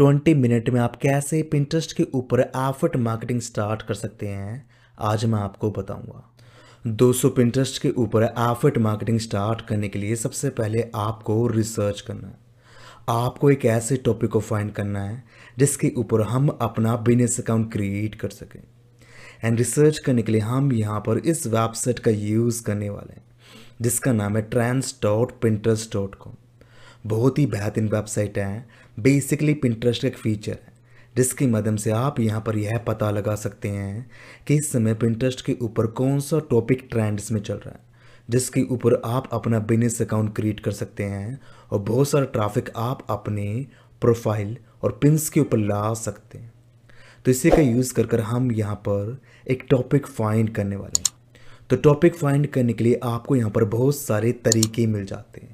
20 minute में आप कैसे पिंटरेस्ट के ऊपर एफर्ट मार्केटिंग स्टार्ट कर सकते हैं आज मैं आपको बताऊंगा सौ पिंटरेस्ट के ऊपर एफर्ट मार्केटिंग स्टार्ट करने के लिए सबसे पहले आपको रिसर्च करना है आपको एक ऐसे टॉपिक को फाइंड करना है जिसके ऊपर हम अपना बिजनेस अकाउंट क्रिएट कर सकें एंड रिसर्च करने के लिए हम यहाँ पर इस वेबसाइट का यूज़ करने वाले हैं जिसका नाम है trends dot Pinterest dot com बहुत ही बेहतरीन वेबसाइट है बेसिकली पिंट्रस्ट का एक फीचर है जिसके माध्यम से आप यहाँ पर यह पता लगा सकते हैं कि इस समय पिंट्रस्ट के ऊपर कौन सा टॉपिक ट्रेंड्स में चल रहा है जिसके ऊपर आप अपना बिजनेस अकाउंट क्रिएट कर सकते हैं और बहुत सारा ट्रैफिक आप अपने प्रोफाइल और पिंस के ऊपर ला सकते हैं तो इसी का यूज़ कर कर हम यहाँ पर एक टॉपिक फाइंड करने वाले हैं तो टॉपिक फाइंड करने के लिए आपको यहाँ पर बहुत सारे तरीके मिल जाते हैं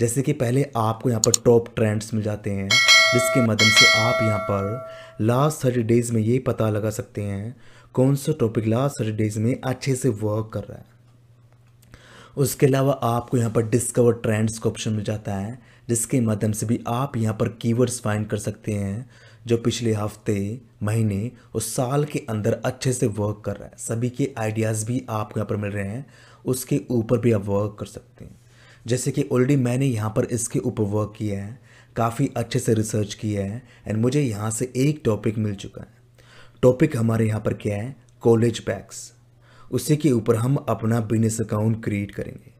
जैसे कि पहले आपको यहाँ पर टॉप ट्रेंड्स मिल जाते हैं जिसके माध्यम से आप यहाँ पर लास्ट थर्टी डेज़ में ये पता लगा सकते हैं कौन सा टॉपिक लास्ट थर्टी डेज़ में अच्छे से वर्क कर रहा है उसके अलावा आपको यहाँ पर डिस्कवर ट्रेंड्स का ऑप्शन मिल जाता है जिसके माध्यम से भी आप यहाँ पर कीवर्ड्स फाइंड कर सकते हैं जो पिछले हफ्ते महीने और साल के अंदर अच्छे से वर्क कर रहा है सभी के आइडियाज़ भी आपको यहाँ पर मिल रहे हैं उसके ऊपर भी आप वर्क कर सकते हैं जैसे कि ऑलरेडी मैंने यहाँ पर इसके ऊपर वर्क किया है काफ़ी अच्छे से रिसर्च किया है एंड मुझे यहाँ से एक टॉपिक मिल चुका है टॉपिक हमारे यहाँ पर क्या है कॉलेज बैग्स उसी के ऊपर हम अपना बिजनेस अकाउंट क्रिएट करेंगे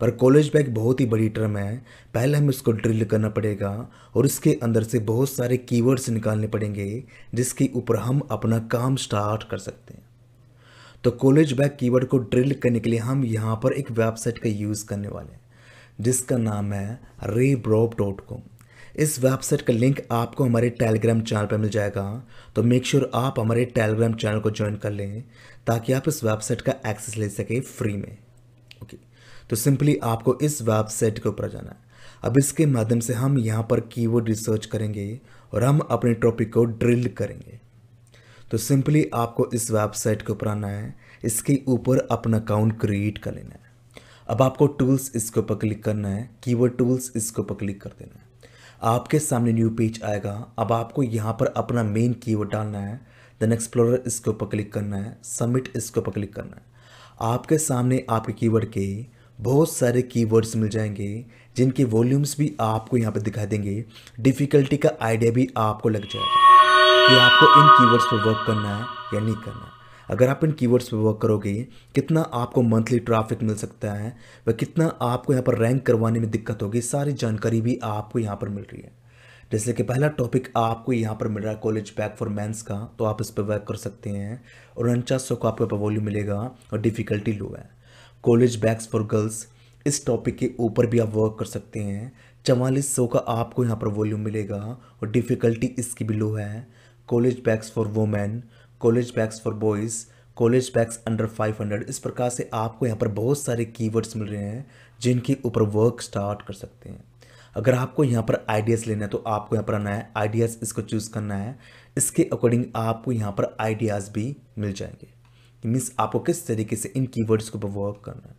पर कॉलेज बैग बहुत ही बड़ी टर्म है पहले हमें इसको ड्रिल करना पड़ेगा और इसके अंदर से बहुत सारे कीवर्ड्स निकालने पड़ेंगे जिसके ऊपर हम अपना काम स्टार्ट कर सकते हैं तो कॉलेज बैग कीवर्ड को ड्रिल करने के लिए हम यहाँ पर एक वेबसाइट का यूज़ करने वाले हैं जिसका नाम है रीब्रोप डॉट कॉम इस वेबसाइट का लिंक आपको हमारे टेलीग्राम चैनल पर मिल जाएगा तो मेक श्योर sure आप हमारे टेलीग्राम चैनल को ज्वाइन कर लें ताकि आप इस वेबसाइट का एक्सेस ले सकें फ्री में ओके तो सिंपली आपको इस वेबसाइट के ऊपर जाना है अब इसके माध्यम से हम यहाँ पर कीवर्ड रिसर्च करेंगे और हम अपने टॉपिक को ड्रिल करेंगे तो सिंपली आपको इस वेबसाइट के ऊपर आना है इसके ऊपर अपना अकाउंट क्रिएट कर लेना है अब आपको टूल्स इसके ऊपर क्लिक करना है कीवर्ड टूल्स इसके ऊपर क्लिक कर देना है आपके सामने न्यू पेज आएगा अब आपको यहाँ पर अपना मेन कीवर्ड डालना है देन एक्सप्लोरर इसके ऊपर क्लिक करना है सबमिट इसके ऊपर क्लिक करना है आपके सामने आपके कीवर्ड के बहुत सारे कीवर्ड्स मिल जाएंगे जिनके वॉल्यूम्स भी आपको यहाँ पर दिखाई देंगे डिफ़िकल्टी का आइडिया भी आपको लग जाएगा कि आपको इन कीवर्ड्स पर वर्क करना है या नहीं करना है अगर आप इन कीवर्ड्स पे वर्क करोगे कितना आपको मंथली ट्रैफिक मिल सकता है व कितना आपको यहाँ पर रैंक करवाने में दिक्कत होगी सारी जानकारी भी आपको यहाँ पर मिल रही है जैसे कि पहला टॉपिक आपको यहाँ पर मिल रहा है कॉलेज बैक फॉर मैंस का तो आप इस पर वर्क कर सकते हैं और उनचास सौ का आपको यहाँ वॉल्यूम मिलेगा और डिफ़िकल्टी लो है कॉलेज बैग्स फॉर गर्ल्स इस टॉपिक के ऊपर भी आप वर्क कर सकते हैं चवालीस सौ का आपको यहाँ पर वॉल्यूम मिलेगा और डिफ़िकल्टी इसकी भी लो है college bags for women college bags for boys college bags under 500 इस प्रकार से आपको यहाँ पर बहुत सारे कीवर्ड्स मिल रहे हैं जिनके ऊपर वर्क स्टार्ट कर सकते हैं अगर आपको यहाँ पर आइडियाज़ लेना है तो आपको यहाँ पर आना है आइडियाज़ इसको चूज़ करना है इसके अकॉर्डिंग आपको यहाँ पर आइडियाज़ भी मिल जाएंगे मीन्स आपको किस तरीके से इन कीवर्ड्स के ऊपर वर्क करना है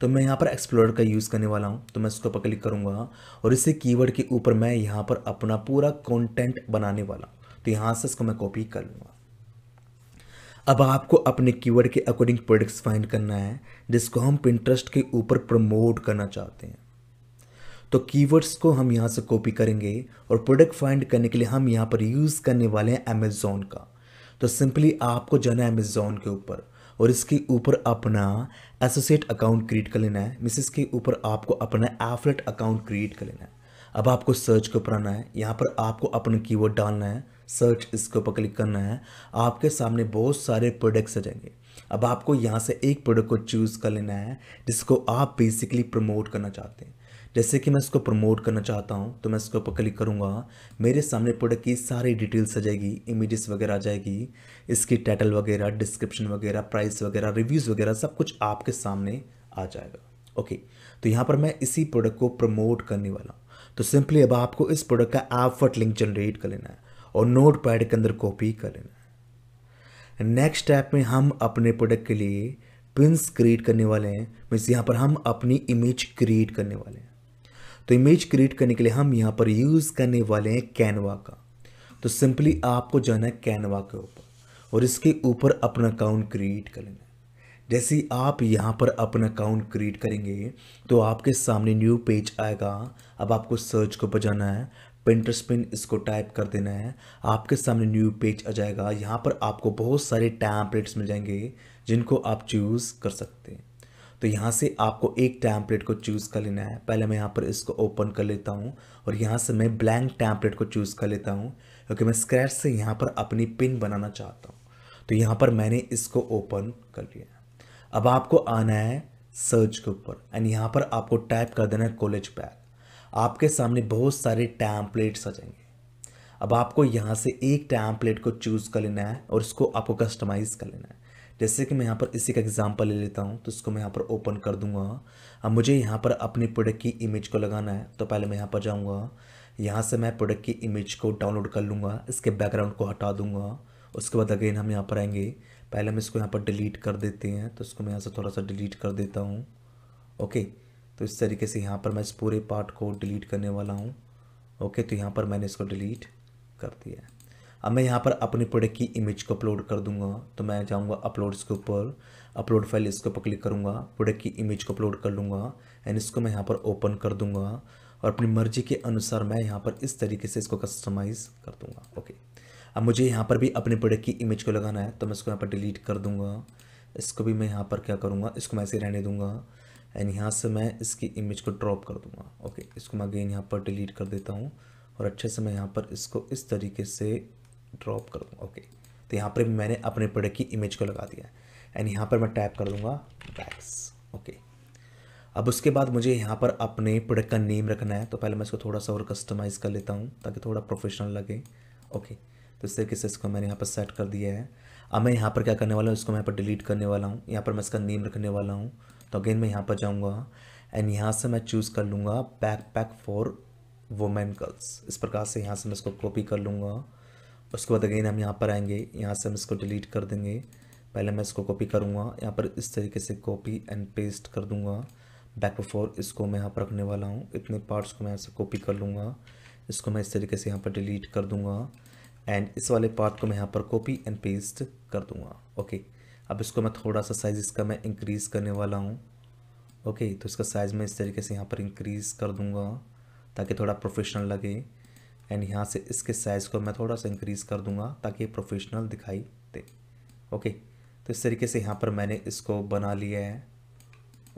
तो मैं यहाँ पर एक्सप्लोर का यूज़ करने वाला हूँ तो मैं इसको ऊपर क्लिक करूँगा और इसी कीवर्ड के ऊपर मैं यहाँ पर अपना पूरा कंटेंट बनाने वाला हूँ तो यहाँ से इसको मैं कॉपी कर लूँगा अब आपको अपने कीवर्ड के अकॉर्डिंग प्रोडक्ट्स फाइंड करना है जिसको हम पिंट्रस्ट के ऊपर प्रमोट करना चाहते हैं तो कीवर्ड्स को हम यहाँ से कॉपी करेंगे और प्रोडक्ट फाइंड करने के लिए हम यहाँ पर यूज़ करने वाले हैं अमेज़ोन का तो सिंपली आपको जाना है अमेज़ोन के ऊपर और इसके ऊपर अपना एसोसिएट अकाउंट क्रिएट कर लेना है मिसिस के ऊपर आपको अपना एफलेट अकाउंट क्रिएट कर लेना है अब आपको सर्च के ऊपर आना है यहाँ पर आपको अपना कीवर्ड डालना है सर्च इसके ऊपर क्लिक करना है आपके सामने बहुत सारे प्रोडक्ट्स आ जाएंगे अब आपको यहाँ से एक प्रोडक्ट को चूज़ कर लेना है जिसको आप बेसिकली प्रमोट करना चाहते हैं जैसे कि मैं इसको प्रमोट करना चाहता हूँ तो मैं इसके ऊपर क्लिक करूँगा मेरे सामने प्रोडक्ट की सारी डिटेल्स आ जाएगी इमेजेस वगैरह आ जाएगी इसकी टाइटल वगैरह डिस्क्रिप्शन वगैरह प्राइस वगैरह रिव्यूज़ वगैरह सब कुछ आपके सामने आ जाएगा ओके तो यहाँ पर मैं इसी प्रोडक्ट को प्रमोट करने वाला हूँ तो सिंपली अब आपको इस प्रोडक्ट का एफर्ट लिंक जनरेट कर लेना है और नोट पैड के अंदर कॉपी कर लेना नेक्स्ट स्टेप में हम अपने प्रोडक्ट के लिए पिंस क्रिएट करने वाले हैं मीन्स यहाँ पर हम अपनी इमेज क्रिएट करने वाले हैं तो इमेज क्रिएट करने के लिए हम यहाँ पर यूज़ करने वाले हैं कैनवा का तो सिंपली आपको जाना है कैनवा के ऊपर और इसके ऊपर अपना अकाउंट क्रिएट कर लेना जैसे ही आप यहाँ पर अपना अकाउंट क्रिएट करेंगे तो आपके सामने न्यू पेज आएगा अब आपको सर्च को बजाना है प्रिंटर स्पिन इसको टाइप कर देना है आपके सामने न्यू पेज आ जाएगा यहाँ पर आपको बहुत सारे टैम्पलेट्स मिल जाएंगे जिनको आप चूज़ कर सकते हैं तो यहाँ से आपको एक टैम्पलेट को चूज़ कर लेना है पहले मैं यहाँ पर इसको ओपन कर लेता हूँ और यहाँ से मैं ब्लैंक टैम्पलेट को चूज़ कर लेता हूँ क्योंकि मैं स्क्रैच से यहाँ पर अपनी पिन बनाना चाहता हूँ तो यहाँ पर मैंने इसको ओपन कर लिया अब आपको आना है सर्च के ऊपर एंड यहाँ पर आपको टाइप कर देना है कॉलेज बैग आपके सामने बहुत सारे टैम्पलेट्स आ जाएंगे अब आपको यहाँ से एक टैम्पलेट को चूज़ कर लेना है और इसको आपको कस्टमाइज़ कर लेना है जैसे कि मैं यहाँ पर इसी का एग्जांपल ले लेता हूँ तो इसको मैं यहाँ पर ओपन कर दूँगा अब मुझे यहाँ पर अपने प्रोडक्ट की इमेज को लगाना है तो पहले मैं यहाँ पर जाऊँगा यहाँ से मैं प्रोडक्ट की इमेज को डाउनलोड कर लूँगा इसके बैकग्राउंड को हटा दूँगा उसके बाद अगेन हम यहाँ पर आएंगे पहले हम इसको यहाँ पर डिलीट कर देते हैं तो इसको मैं यहाँ से थोड़ा सा डिलीट कर देता हूँ ओके तो इस तरीके से यहाँ पर मैं इस पूरे पार्ट को डिलीट करने वाला हूँ ओके तो यहाँ पर मैंने इसको डिलीट कर दिया है अब मैं यहाँ पर अपने प्रोडक्ट की इमेज को अपलोड कर दूंगा तो मैं जाऊँगा अपलोड्स के ऊपर अपलोड फाइल इसके ऊपर क्लिक करूँगा प्रोडक्ट की इमेज को अपलोड कर लूँगा एंड इसको मैं यहाँ पर ओपन कर दूँगा और अपनी मर्जी के अनुसार मैं यहाँ पर इस तरीके से इसको कस्टमाइज़ कर दूँगा ओके अब मुझे यहाँ पर भी अपने प्रोडक्ट की इमेज को लगाना है तो मैं इसको यहाँ पर डिलीट कर दूँगा इसको भी मैं यहाँ पर क्या करूँगा इसको मैं ऐसे रहने दूँगा एंड यहाँ से मैं इसकी इमेज को ड्रॉप कर दूँगा ओके इसको मैं अगेन यहाँ पर डिलीट कर देता हूँ और अच्छे से मैं यहाँ पर इसको इस तरीके से ड्रॉप कर दूँगा ओके तो यहाँ पर मैंने अपने प्रोडक्ट की इमेज को लगा दिया एंड यहाँ पर मैं टैप कर दूँगा बैक्स ओके अब उसके बाद मुझे यहाँ पर अपने प्रोडक्ट का नेम रखना है तो पहले मैं इसको थोड़ा सा और कस्टमाइज़ कर लेता हूँ ताकि थोड़ा प्रोफेशनल लगे ओके तो इस तरीके से इसको मैंने यहाँ पर सेट कर दिया है अब मैं यहाँ पर क्या करने वाला हूँ इसको मैं यहाँ पर डिलीट करने वाला हूँ यहाँ पर मैं इसका नेम रखने वाला हूँ तो अगेन मैं यहाँ पर जाऊँगा एंड यहाँ से मैं चूज़ कर लूँगा backpack for women girls इस प्रकार से यहाँ से मैं इसको कॉपी कर लूँगा उसके बाद अगेन हम यहाँ पर आएंगे यहाँ से हम इसको डिलीट कर देंगे पहले मैं इसको कॉपी करूँगा यहाँ पर इस तरीके से कॉपी एंड पेस्ट कर दूँगा बैक फॉर इसको मैं यहाँ पर रखने वाला हूँ इतने पार्ट्स को मैं यहाँ से कॉपी कर लूँगा इसको मैं इस तरीके से यहाँ पर डिलीट कर दूँगा एंड इस वाले पार्ट को मैं यहाँ पर कॉपी एंड पेस्ट कर दूँगा ओके okay. अब इसको मैं थोड़ा सा साइज़ इसका मैं इंक्रीज़ करने वाला हूँ ओके तो इसका साइज़ मैं इस तरीके से यहाँ पर इंक्रीज़ कर दूँगा ताकि थोड़ा प्रोफेशनल लगे एंड यहाँ से इसके साइज़ को मैं थोड़ा सा इंक्रीज़ कर दूँगा ताकि प्रोफेशनल दिखाई दे ओके तो इस तरीके से यहाँ पर मैंने इसको बना लिया है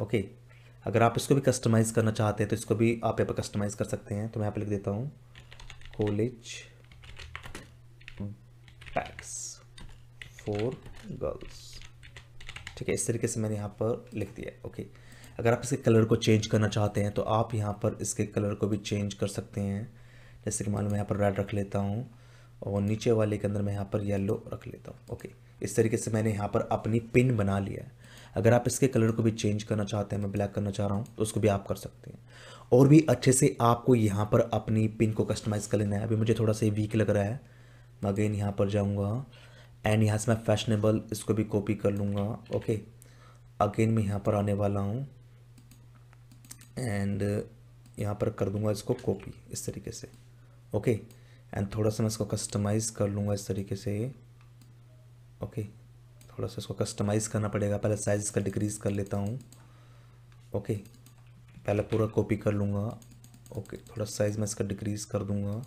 ओके अगर आप इसको भी कस्टमाइज़ करना चाहते हैं तो इसको भी आप यहाँ पर कस्टमाइज़ कर सकते हैं तो मैं यहाँ पर लिख देता हूँ कॉलेज पैक्स फॉर गर्ल्स ठीक है इस तरीके से मैंने यहाँ पर लिख दिया ओके अगर आप इसके कलर को चेंज करना चाहते हैं तो आप यहाँ पर इसके कलर को भी चेंज कर सकते हैं जैसे कि मान लो मैं यहाँ पर रेड रख लेता हूँ और नीचे वाले के अंदर मैं यहाँ पर येलो रख लेता हूँ ओके इस तरीके से मैंने यहाँ पर अपनी पिन बना लिया है अगर आप इसके कलर को भी चेंज करना चाहते हैं मैं ब्लैक करना चाह रहा हूँ तो उसको भी आप कर सकते हैं और भी अच्छे से आपको यहाँ पर अपनी पिन को कस्टमाइज़ कर लेना है अभी मुझे थोड़ा सा वीक लग रहा है मैं अगेन यहाँ पर जाऊँगा एंड यहाँ से मैं फैशनेबल इसको भी कॉपी कर लूँगा ओके अगेन मैं यहाँ पर आने वाला हूँ एंड uh, यहाँ पर कर दूँगा इसको कॉपी इस तरीके से ओके एंड थोड़ा सा मैं इसको कस्टमाइज़ कर लूँगा इस तरीके से ओके थोड़ा सा इसको कस्टमाइज़ करना पड़ेगा पहले साइज़ का डिक्रीज़ कर लेता हूँ ओके पहले पूरा कॉपी कर लूँगा ओके थोड़ा साइज़ मैं इसका डिक्रीज़ कर दूँगा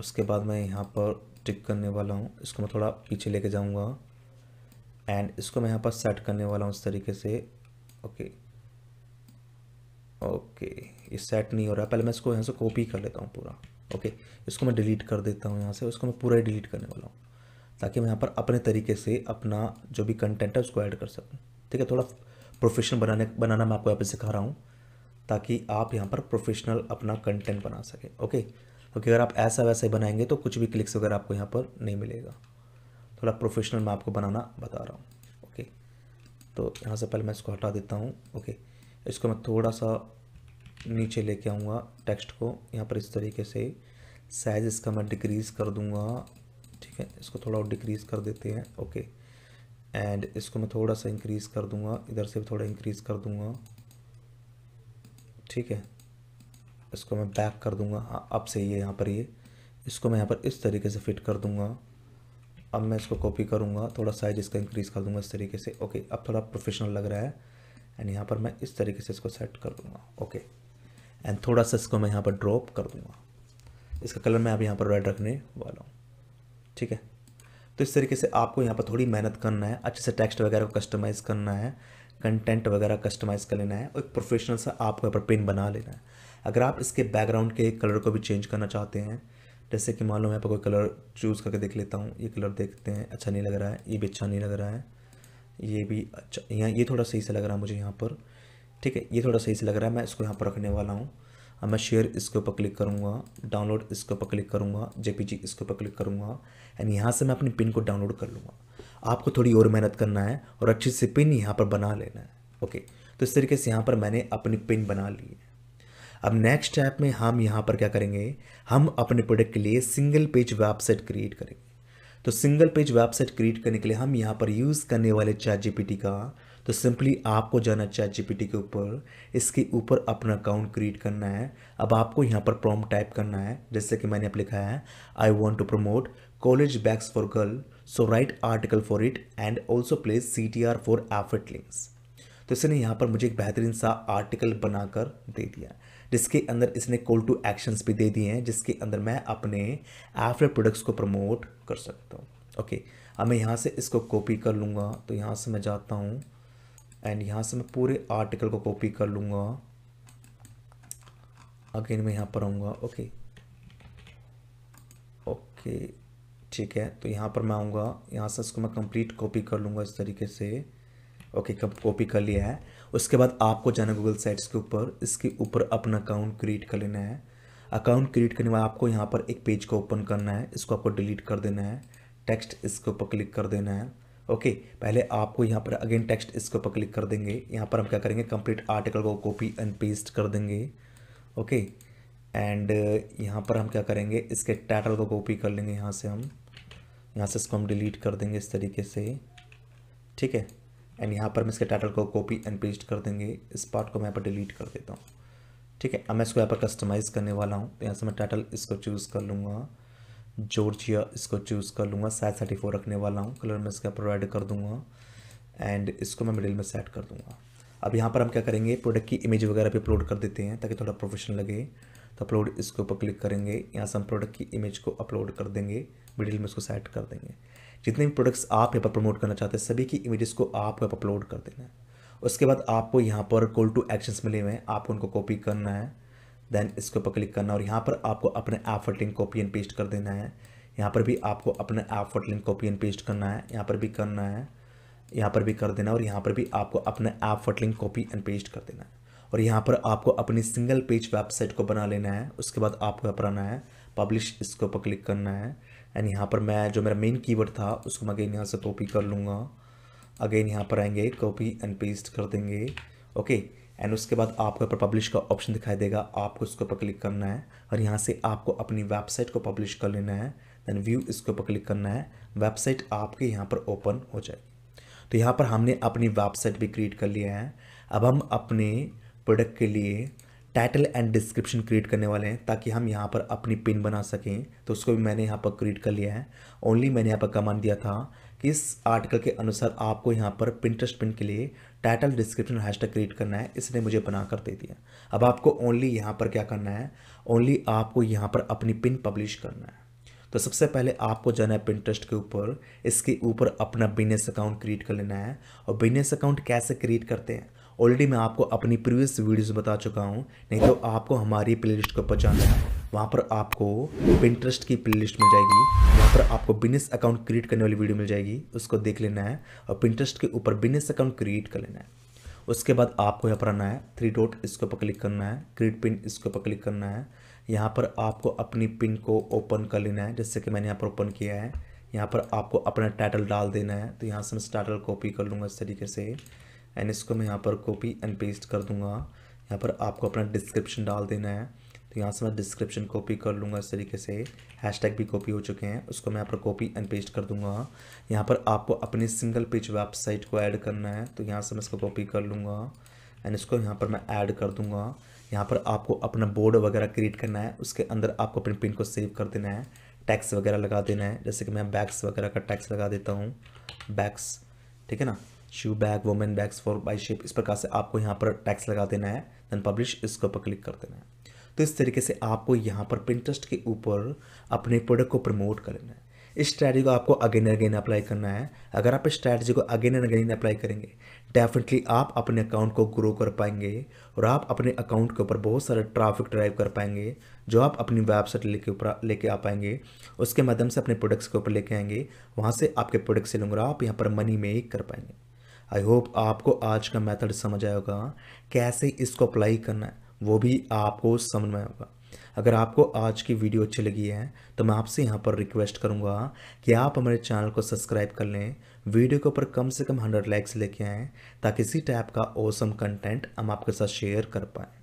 उसके बाद मैं यहाँ पर टिक करने वाला हूँ इसको मैं थोड़ा पीछे लेके जाऊँगा एंड इसको मैं यहाँ पर सेट करने वाला हूँ इस तरीके से ओके ओके ये सेट नहीं हो रहा पहले मैं इसको यहाँ से कॉपी कर लेता हूँ पूरा ओके इसको मैं डिलीट कर देता हूँ यहाँ से उसको मैं पूरा ही डिलीट करने वाला हूँ ताकि मैं यहाँ पर अपने तरीके से अपना जो भी कंटेंट है उसको ऐड कर सकूँ ठीक है थोड़ा प्रोफेशनल बनाने बनाना मैं आपको यहाँ पर सिखा रहा हूँ ताकि आप यहाँ पर प्रोफेशनल अपना कंटेंट बना सकें ओके क्योंकि अगर आप ऐसा वैसे बनाएंगे तो कुछ भी क्लिक्स वगैरह आपको यहाँ पर नहीं मिलेगा थोड़ा प्रोफेशनल मैं आपको बनाना बता रहा हूँ ओके तो यहाँ से पहले मैं इसको हटा देता हूँ ओके इसको मैं थोड़ा सा नीचे लेके आऊँगा टेक्स्ट को यहाँ पर इस तरीके से साइज़ इसका मैं डिक्रीज़ कर दूँगा ठीक है इसको थोड़ा और डिक्रीज़ कर देते हैं ओके एंड इसको मैं थोड़ा सा इंक्रीज़ कर दूँगा इधर से भी थोड़ा इंक्रीज़ कर दूँगा ठीक है इसको मैं बैक कर दूंगा हाँ, अब से ये यहाँ पर ये इसको मैं यहाँ पर इस तरीके से फिट कर दूंगा अब मैं इसको कॉपी करूँगा थोड़ा साइज इसका इंक्रीज़ कर दूंगा इस तरीके से ओके अब थोड़ा प्रोफेशनल लग रहा है एंड यहाँ पर मैं इस तरीके से इसको सेट कर दूँगा ओके एंड थोड़ा सा इसको मैं यहाँ पर ड्रॉप कर दूँगा इसका कलर मैं अब यहाँ पर रेड रखने वाला हूँ ठीक है तो इस तरीके से आपको यहाँ पर थोड़ी मेहनत करना है अच्छे से टेक्स्ट वगैरह को कस्टमाइज़ करना है कंटेंट वगैरह कस्टमाइज़ कर लेना है और एक प्रोफेशनल सा आपको यहाँ पर पिन बना लेना है अगर आप इसके बैकग्राउंड के कलर को भी चेंज करना चाहते हैं जैसे कि मान लो मैं आपको कोई कलर चूज़ करके देख लेता हूँ ये कलर देखते हैं अच्छा नहीं लग रहा है ये भी अच्छा नहीं लग रहा है ये भी अच्छा यहाँ ये थोड़ा सही से लग रहा है मुझे यहाँ पर ठीक है ये थोड़ा सही से लग रहा है मैं इसको यहाँ पर रखने वाला हूँ अब मैं शेयर इसके ऊपर क्लिक करूँगा डाउनलोड इसके ऊपर क्लिक करूँगा जे इसके ऊपर क्लिक करूँगा एंड यहाँ से मैं अपनी पिन को डाउनलोड कर लूँगा आपको थोड़ी और मेहनत करना है और अच्छी सी पिन यहाँ पर बना लेना है ओके तो इस तरीके से यहाँ पर मैंने अपनी पिन बना ली है अब नेक्स्ट स्टेप में हम यहाँ पर क्या करेंगे हम अपने प्रोडक्ट के लिए सिंगल पेज वेबसाइट क्रिएट करेंगे तो सिंगल पेज वेबसाइट क्रिएट करने के लिए हम यहाँ पर यूज़ करने वाले चैट जीपीटी का तो सिंपली आपको जाना चैट जीपीटी के ऊपर इसके ऊपर अपना अकाउंट क्रिएट करना है अब आपको यहाँ पर प्रॉम टाइप करना है जैसे कि मैंने अब लिखा है I want to promote college bags for girl so write article for it and also place C T R for effort links तो इसने यहाँ पर मुझे एक बेहतरीन सा आर्टिकल बनाकर दे दिया जिसके अंदर इसने कॉल टू एक्शंस भी दे दिए हैं जिसके अंदर मैं अपने एफरे प्रोडक्ट्स को प्रमोट कर सकता हूँ ओके अब मैं यहाँ से इसको कॉपी कर लूँगा तो यहाँ से मैं जाता हूँ एंड यहाँ से मैं पूरे आर्टिकल को कॉपी कर लूँगा अगेन मैं यहाँ पर आऊँगा ओके ओके ठीक है तो यहाँ पर मैं आऊँगा यहाँ से इसको मैं कंप्लीट कॉपी कर लूँगा इस तरीके से ओके कब कॉपी कर लिया है उसके बाद आपको जाना गूगल साइट्स के ऊपर इसके ऊपर अपना अकाउंट क्रिएट कर लेना है अकाउंट क्रिएट करने के बाद आपको यहाँ पर एक पेज को ओपन करना है इसको आपको डिलीट कर देना है टेक्स्ट इसके ऊपर क्लिक कर देना है ओके पहले आपको यहाँ पर अगेन टेक्स्ट इसके ऊपर क्लिक कर देंगे यहाँ पर हम क्या करेंगे कंप्लीट आर्टिकल को कॉपी एंड पेस्ट कर देंगे ओके एंड uh, यहाँ पर हम क्या करेंगे इसके टाइटल को कॉपी कर लेंगे यहाँ से हम यहाँ से इसको हम डिलीट कर देंगे इस तरीके से ठीक है एंड यहाँ पर मैं इसके टाइटल को कॉपी एंड पेस्ट कर देंगे इस पार्ट को मैं यहाँ पर डिलीट कर देता हूँ ठीक है अब मैं इसको यहाँ पर कस्टमाइज़ करने वाला हूँ तो यहाँ से मैं टाइटल इसको चूज़ कर लूँगा जॉर्जिया इसको चूज़ कर लूँगा साइज थर्टी फोर रखने वाला हूँ कलर मैं इसका प्रोवाइड कर दूँगा एंड इसको मैं मिडिल में सेट कर दूँगा अब यहाँ पर हम क्या करेंगे प्रोडक्ट की इमेज वगैरह भी अपलोड कर देते हैं ताकि थोड़ा प्रोफेशनल लगे तो अपलोड इसके ऊपर क्लिक करेंगे यहाँ से हम प्रोडक्ट की इमेज को अपलोड कर देंगे मिडिल में उसको सेट कर देंगे जितने भी प्रोडक्ट्स आप यहाँ पर प्रमोट करना चाहते हैं सभी की इमेजेस को आपको यहाँ अपलोड कर देना है उसके बाद आपको यहाँ पर कॉल टू एक्शंस मिले हुए हैं आपको उनको कॉपी करना है देन इसके ऊपर क्लिक करना और यहाँ पर आपको अपने effort link copy and paste कर देना है यहाँ पर भी आपको अपने effort link copy and paste करना है यहाँ पर भी करना है यहाँ पर भी कर देना और यहाँ पर भी आपको अपने effort link copy and paste कर देना है और यहाँ पर आपको अपनी सिंगल पेज वेबसाइट को बना लेना है उसके बाद आपको यहाँ पर आना है पब्लिश इसके ऊपर क्लिक करना है एंड यहाँ पर मैं जो मेरा मेन कीवर्ड था उसको मैं अगेन यहाँ से कॉपी कर लूँगा अगेन यहाँ पर आएंगे कॉपी एंड पेस्ट कर देंगे ओके okay. एंड उसके बाद आपको ऊपर पब्लिश का ऑप्शन दिखाई देगा आपको इसके ऊपर क्लिक करना है और यहाँ से आपको अपनी वेबसाइट को पब्लिश कर लेना है देन व्यू इसके ऊपर क्लिक करना है वेबसाइट आपके यहाँ पर ओपन हो जाएगी तो यहाँ पर हमने अपनी वेबसाइट भी क्रिएट कर लिया है अब हम अपने प्रोडक्ट के लिए टाइटल एंड डिस्क्रिप्शन क्रिएट करने वाले हैं ताकि हम यहाँ पर अपनी पिन बना सकें तो उसको भी मैंने यहाँ पर क्रिएट कर लिया है ओनली मैंने यहाँ पर कमांड दिया था कि इस आर्टिकल के अनुसार आपको यहाँ पर पिंटरेस्ट पिन के लिए टाइटल डिस्क्रिप्शन हैशटैग क्रिएट करना है इसने मुझे बना कर दे दिया अब आपको ओनली यहाँ पर क्या करना है ओनली आपको यहाँ पर अपनी पिन पब्लिश करना है तो सबसे पहले आपको जाना है पिंटरेस्ट के ऊपर इसके ऊपर अपना बिजनेस अकाउंट क्रिएट कर लेना है और बिजनेस अकाउंट कैसे क्रिएट करते हैं ऑलरेडी मैं आपको अपनी प्रीवियस वीडियोस बता चुका हूँ नहीं तो आपको हमारी प्लेलिस्ट को पहुँचाना है वहाँ पर आपको पिंट्रस्ट की प्लेलिस्ट मिल जाएगी वहाँ पर आपको बिजनेस अकाउंट क्रिएट करने वाली वीडियो मिल जाएगी उसको देख लेना है और पिंट्रस्ट के ऊपर बिजनेस अकाउंट क्रिएट कर लेना है उसके बाद आपको यहाँ पर आना है थ्री डॉट इसके ऊपर क्लिक करना है क्रिएट पिन इसके ऊपर क्लिक करना है यहाँ पर आपको अपनी पिन को ओपन कर लेना है जैसे कि मैंने यहाँ पर ओपन किया है यहाँ पर आपको अपना टाइटल डाल देना है तो यहाँ से मैं टाइटल कॉपी कर लूँगा इस तरीके से एंड इसको मैं यहाँ पर कॉपी एंड पेस्ट कर दूँगा यहाँ पर आपको अपना डिस्क्रिप्शन डाल देना है तो यहाँ से मैं डिस्क्रिप्शन कॉपी कर लूँगा इस तरीके से हैशटैग भी कॉपी हो चुके हैं उसको मैं यहाँ पर कॉपी एंड पेस्ट कर दूँगा यहाँ पर आपको अपनी सिंगल पेज वेबसाइट को ऐड करना है तो यहाँ से मैं इसको कॉपी कर लूँगा एंड इसको यहाँ पर मैं ऐड कर दूँगा यहाँ पर आपको अपना बोर्ड वगैरह क्रिएट करना है उसके अंदर आपको अपने पिन को सेव कर देना है टैक्स वगैरह लगा देना है जैसे कि मैं बैग्स वगैरह का टैक्स लगा देता हूँ बैग्स ठीक है ना shoe bag women bags for by shape इस प्रकार से आपको यहाँ पर टैक्स लगा देना है देन पब्लिश इसके ऊपर क्लिक कर देना है तो इस तरीके से आपको यहाँ पर प्रिंटरेस्ट के ऊपर अपने प्रोडक्ट को प्रमोट करना है इस स्ट्रैटेजी को आपको अगेन एंड अगेन अप्लाई करना है अगर आप इस स्ट्रैटेजी को अगेन एंड अगेन अप्लाई करेंगे डेफिनेटली आप अपने अकाउंट को ग्रो कर पाएंगे और आप अपने अकाउंट के ऊपर बहुत सारा ट्रैफिक ड्राइव कर पाएंगे जो आप अपनी वेबसाइट लेके ऊपर लेके आ पाएंगे उसके माध्यम से अपने प्रोडक्ट्स के ऊपर लेके आएंगे वहाँ से आपके प्रोडक्ट से लूँगा आप यहाँ पर मनी मेक कर पाएंगे आई होप आपको आज का मेथड समझ आया होगा कैसे इसको अप्लाई करना है वो भी आपको समझ में होगा अगर आपको आज की वीडियो अच्छी लगी है तो मैं आपसे यहाँ पर रिक्वेस्ट करूँगा कि आप हमारे चैनल को सब्सक्राइब कर लें वीडियो के ऊपर कम से कम हंड्रेड लाइक्स लेके आएँ ताकि इसी टाइप का ओसम कंटेंट हम आपके साथ शेयर कर पाएँ